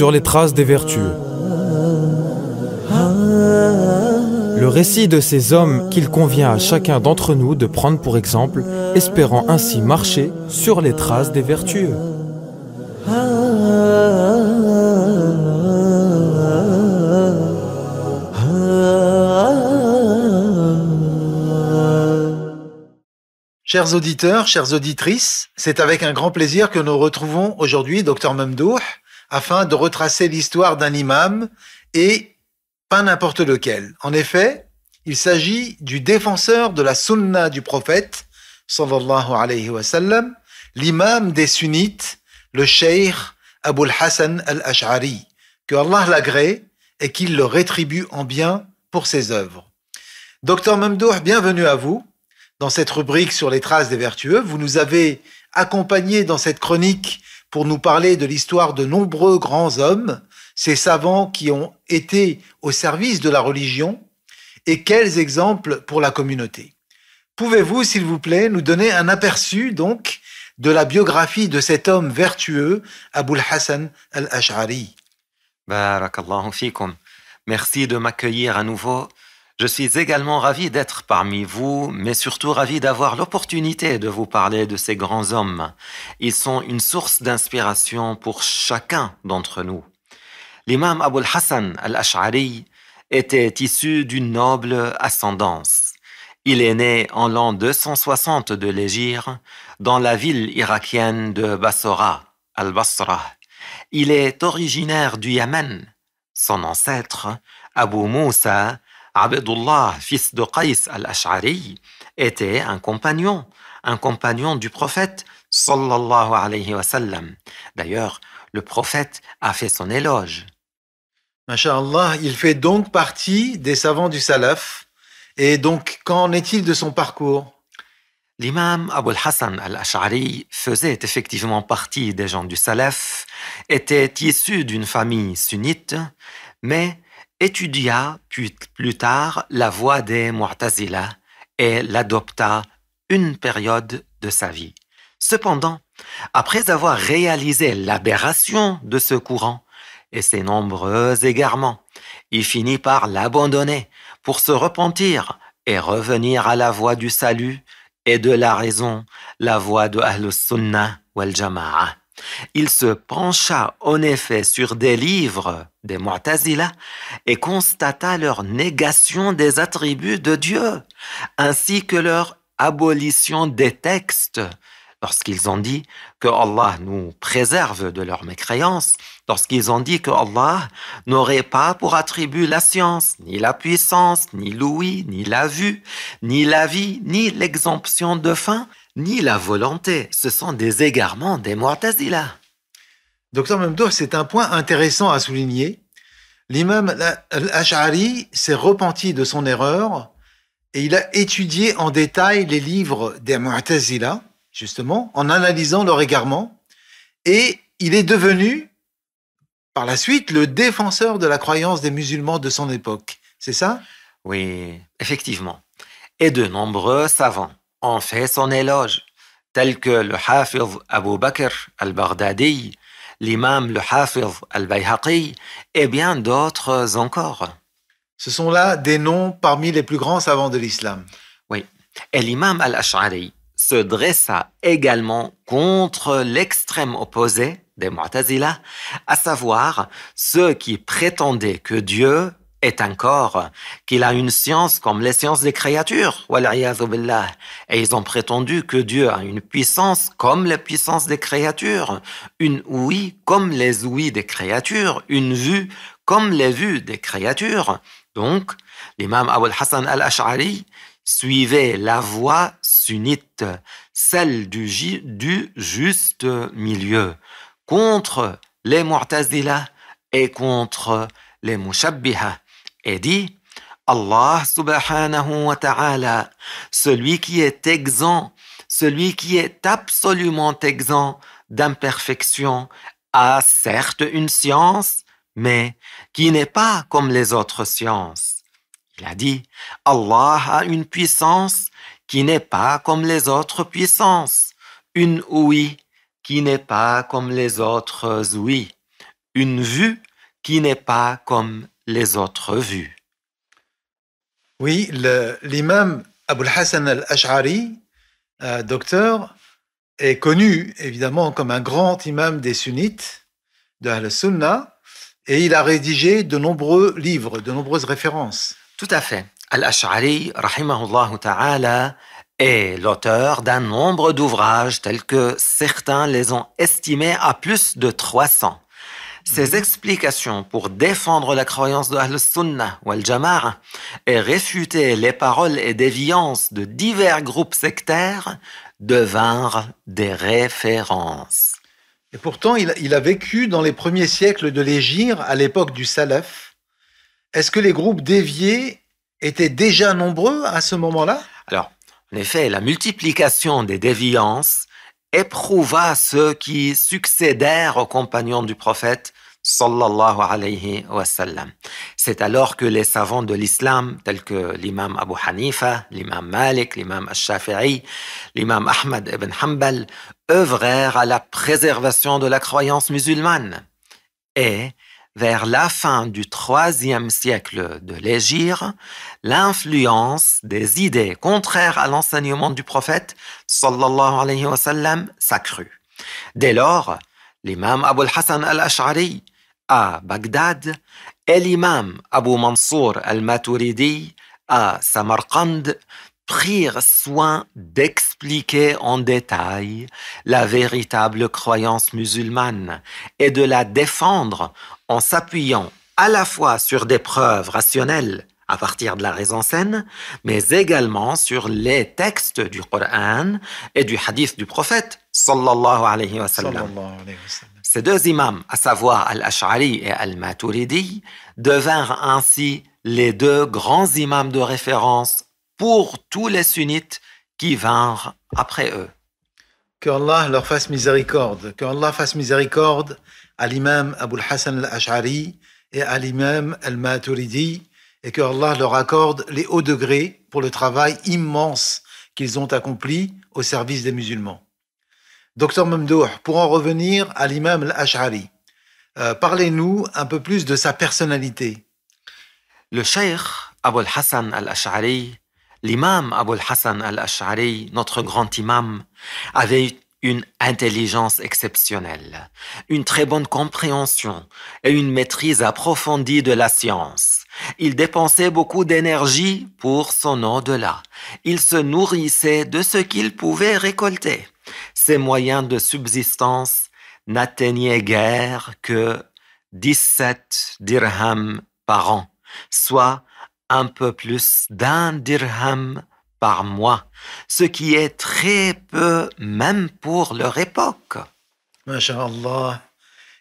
sur les traces des vertus. Le récit de ces hommes qu'il convient à chacun d'entre nous de prendre pour exemple, espérant ainsi marcher sur les traces des vertus. Chers auditeurs, chères auditrices, c'est avec un grand plaisir que nous retrouvons aujourd'hui Dr Mamdouh, afin de retracer l'histoire d'un imam et pas n'importe lequel. En effet, il s'agit du défenseur de la sunna du prophète, alayhi wa sallam, l'imam des sunnites, le cheikh Abul hassan al-Ash'ari, que Allah l'agrée et qu'il le rétribue en bien pour ses œuvres. Docteur Mamdouh, bienvenue à vous dans cette rubrique sur les traces des vertueux. Vous nous avez accompagnés dans cette chronique pour nous parler de l'histoire de nombreux grands hommes, ces savants qui ont été au service de la religion, et quels exemples pour la communauté. Pouvez-vous, s'il vous plaît, nous donner un aperçu, donc, de la biographie de cet homme vertueux, Aboul Hassan al-Ash'ari Barakallahu Merci de m'accueillir à nouveau je suis également ravi d'être parmi vous, mais surtout ravi d'avoir l'opportunité de vous parler de ces grands hommes. Ils sont une source d'inspiration pour chacun d'entre nous. L'imam Abul Hassan al-Ash'ari était issu d'une noble ascendance. Il est né en l'an 260 de l'Égypte, dans la ville irakienne de Bassora, al-Basra. Il est originaire du Yémen. Son ancêtre, Abou Moussa, Abdullah, fils de Qais al-Ash'ari, était un compagnon, un compagnon du prophète sallallahu alayhi wa sallam. D'ailleurs, le prophète a fait son éloge. Masha'Allah, il fait donc partie des savants du salaf. Et donc, qu'en est-il de son parcours L'imam Abul Hassan al-Ash'ari faisait effectivement partie des gens du salaf, était issu d'une famille sunnite, mais étudia plus tard la voie des Mu'tazila et l'adopta une période de sa vie. Cependant, après avoir réalisé l'aberration de ce courant et ses nombreux égarements, il finit par l'abandonner pour se repentir et revenir à la voie du salut et de la raison, la voie de Ahl-Sunnah wal-Jama'a. Il se pencha en effet sur des livres des Mu'tazila et constata leur négation des attributs de Dieu, ainsi que leur abolition des textes, lorsqu'ils ont dit que Allah nous préserve de leur mécréance, lorsqu'ils ont dit que Allah n'aurait pas pour attribut la science, ni la puissance, ni l'ouïe, ni la vue, ni la vie, ni l'exemption de faim, ni la volonté. Ce sont des égarements des Mu'tazila. Docteur Mamdouf, c'est un point intéressant à souligner. L'imam al-Ash'ari s'est repenti de son erreur et il a étudié en détail les livres des Mu'tazila, justement, en analysant leur égarement. Et il est devenu, par la suite, le défenseur de la croyance des musulmans de son époque. C'est ça Oui, effectivement. Et de nombreux savants en fait son éloge, tels que le Hafiz Abu Bakr al-Baghdadi, l'imam le Hafiz al-Bayhaqi et bien d'autres encore. Ce sont là des noms parmi les plus grands savants de l'islam. Oui. Et l'imam al-Ash'ari se dressa également contre l'extrême opposé des Mu'tazila, à savoir ceux qui prétendaient que Dieu est encore qu'il a une science comme les sciences des créatures, et ils ont prétendu que Dieu a une puissance comme les puissances des créatures, une ouïe comme les ouïes des créatures, une vue comme les vues des créatures. Donc, l'imam Abu Hassan al-Ash'ari suivait la voie sunnite, celle du, du juste milieu, contre les Mu'tazila et contre les Mushabbiha et dit Allah subhanahu wa ta'ala, celui qui est exempt, celui qui est absolument exempt d'imperfection, a certes une science, mais qui n'est pas comme les autres sciences. Il a dit, Allah a une puissance qui n'est pas comme les autres puissances, une ouïe qui n'est pas comme les autres ouïes, une vue qui n'est pas comme les autres vues. Oui, l'imam Abul Hassan al-Ash'ari, euh, docteur, est connu évidemment comme un grand imam des sunnites, de la sunna, et il a rédigé de nombreux livres, de nombreuses références. Tout à fait. Al-Ash'ari, rahimahullah ta'ala, est l'auteur d'un nombre d'ouvrages tels que certains les ont estimés à plus de 300. Ces mhm. explications pour défendre la croyance de Al-Sunnah ou Al-Jamar et réfuter les paroles et déviances de divers groupes sectaires devinrent des références. Et pourtant, il, a vécu dans les premiers siècles de l'Égir, à l'époque du Salaf. Est-ce que les groupes déviés étaient déjà nombreux à ce moment-là Alors, en effet, la multiplication des déviances éprouva ceux qui succédèrent aux compagnons du prophète sallallahu wa C'est alors que les savants de l'islam, tels que l'imam Abu Hanifa, l'imam Malik, l'imam Al-Shafi'i, l'imam Ahmad ibn Hanbal, œuvrèrent à la préservation de la croyance musulmane. Et, vers la fin du troisième siècle de l'Égir, l'influence des idées contraires à l'enseignement du prophète sallallahu alayhi wa sallam s'accrut. Dès lors, l'imam Abu hassan al-Ash'ari à Bagdad l'imam Abu Mansour al-Maturidi à Samarkand prirent soin d'expliquer en détail la véritable croyance musulmane et de la défendre en s'appuyant à la fois sur des preuves rationnelles à partir de la raison saine, mais également sur les textes du Coran et du hadith du prophète sallallahu alayhi wa sallam. Ces deux imams, à savoir Al-Ash'ari et Al-Maturidi, devinrent ainsi les deux grands imams de référence pour tous les sunnites qui vinrent après eux. Que Allah leur fasse miséricorde, que Allah fasse miséricorde à l'imam Abul Hassan al-Ash'ari et à l'imam al-Maturidi, et que Allah leur accorde les hauts degrés pour le travail immense qu'ils ont accompli au service des musulmans. Docteur Mamdouh, pour en revenir à l'imam al-Ash'ari, euh, parlez-nous un peu plus de sa personnalité. Le cheikh Abul Hassan al-Ash'ari, l'imam Abul Hassan al-Ash'ari, notre grand imam, avait une intelligence exceptionnelle, une très bonne compréhension et une maîtrise approfondie de la science. Il dépensait beaucoup d'énergie pour son au-delà. Il se nourrissait de ce qu'il pouvait récolter moyens de subsistance n'atteignaient guère que 17 dirhams par an, soit un peu plus d'un dirham par mois, ce qui est très peu même pour leur époque. Allah,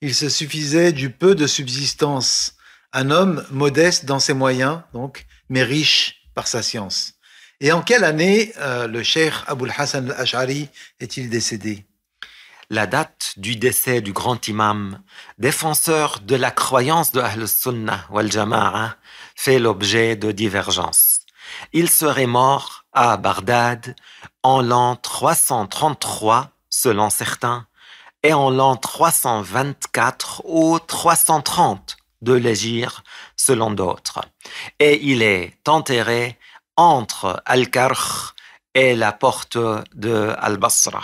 il se suffisait du peu de subsistance. Un homme modeste dans ses moyens, donc, mais riche par sa science. Et en quelle année euh, le cheikh Abul Hassan al-Ash'ari est-il décédé La date du décès du grand imam, défenseur de la croyance de Ahl-Sunnah wal-Jama'a, fait l'objet de divergences. Il serait mort à Bagdad en l'an 333 selon certains et en l'an 324 ou 330 de l'Égir selon d'autres. Et il est enterré entre Al-Karkh et la porte de Al-Basra.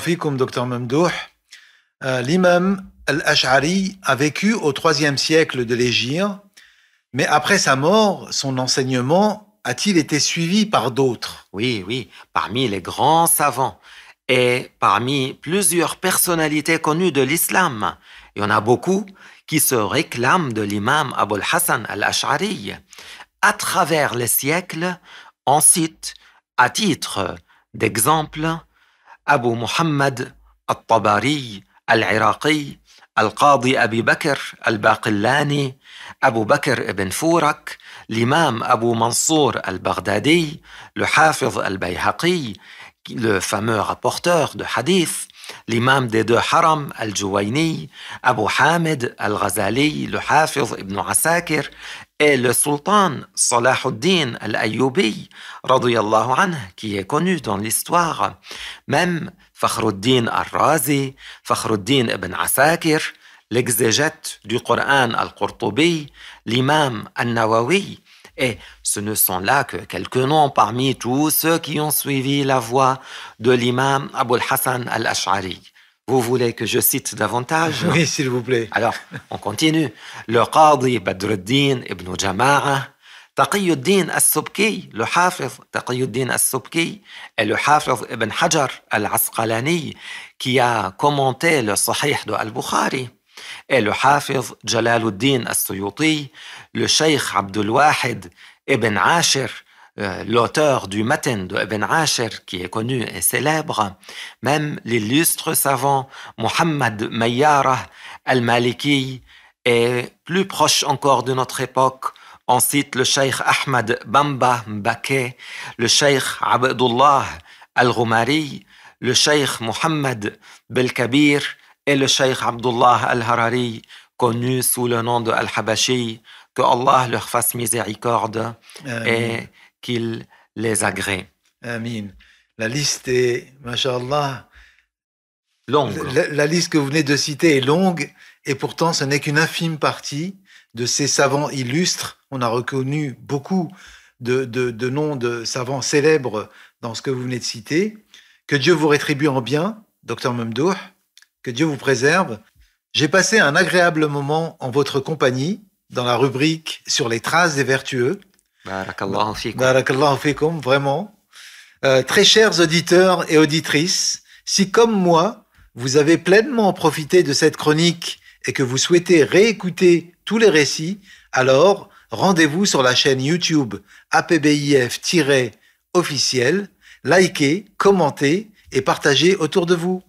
fikum, docteur Mamdouh. Euh, l'imam Al-Ash'ari a vécu au IIIe siècle de l'Égypte, mais après sa mort, son enseignement a-t-il été suivi par d'autres Oui, oui, parmi les grands savants et parmi plusieurs personnalités connues de l'islam. Il y en a beaucoup qui se réclame de l'imam Abul Hassan al-Ash'ari. À travers les siècles, on cite, à titre d'exemple, Abu Muhammad al-Tabari al-Iraqi, Al-Qadi Abi Bakr al-Baqillani, Abu Bakr ibn Fourak, l'imam Abu Mansour al-Baghdadi, le Hafiz al-Bayhaqi, le fameux rapporteur de hadith, الإمام ديدو حرم الجويني أبو حامد الغزالي لحافظ ابن عساكر et إيه سلطان صلاح الدين الأيوبي رضي الله عنه كي est دون ليستواغ مم فخر الدين الرازي فخر الدين ابن عساكر لكزيجت دو قرآن القرطبي الإمام النووي Et ce ne sont là que quelques noms parmi tous ceux qui ont suivi la voie de l'imam Abul Hassan al-Ash'ari. Vous voulez que je cite davantage Oui, s'il vous plaît. Alors, on continue. Le Qadi Badruddin ibn Jama'a, Taqiyuddin al-Subki, le Hafiz Taqiyuddin al-Subki, et le Hafiz ibn Hajar al-Asqalani, qui a commenté le Sahih de al-Bukhari et le Hafiz Jalaluddin al-Suyuti, le Sheikh Abdul Wahid Ibn Ashir, euh, l'auteur du Matin de Ibn Asher qui est connu et célèbre, même l'illustre savant Muhammad Mayara al-Maliki, et plus proche encore de notre époque, on cite le Sheikh Ahmad Bamba Mbake, le Sheikh Abdullah al-Rumari, le Sheikh Muhammad Belkabir, et le cheikh Abdullah al-Harari, connu sous le nom de al-Habashi, que Allah leur fasse miséricorde et qu'il les agrée. Amin. La liste est, Allah... longue. La, liste que vous venez de citer est longue et pourtant ce n'est qu'une infime partie de ces savants illustres. On a reconnu beaucoup de, de, de noms de savants célèbres dans ce que vous venez de citer. Que Dieu vous rétribue en bien, docteur Mamdouh, que Dieu vous préserve. J'ai passé un agréable moment en votre compagnie dans la rubrique sur les traces des vertueux. Barakallahu fikum. Barakallahu fikum, vraiment. Euh, très chers auditeurs et auditrices, si comme moi, vous avez pleinement profité de cette chronique et que vous souhaitez réécouter tous les récits, alors rendez-vous sur la chaîne YouTube APBIF-officiel, likez, commentez et partagez autour de vous.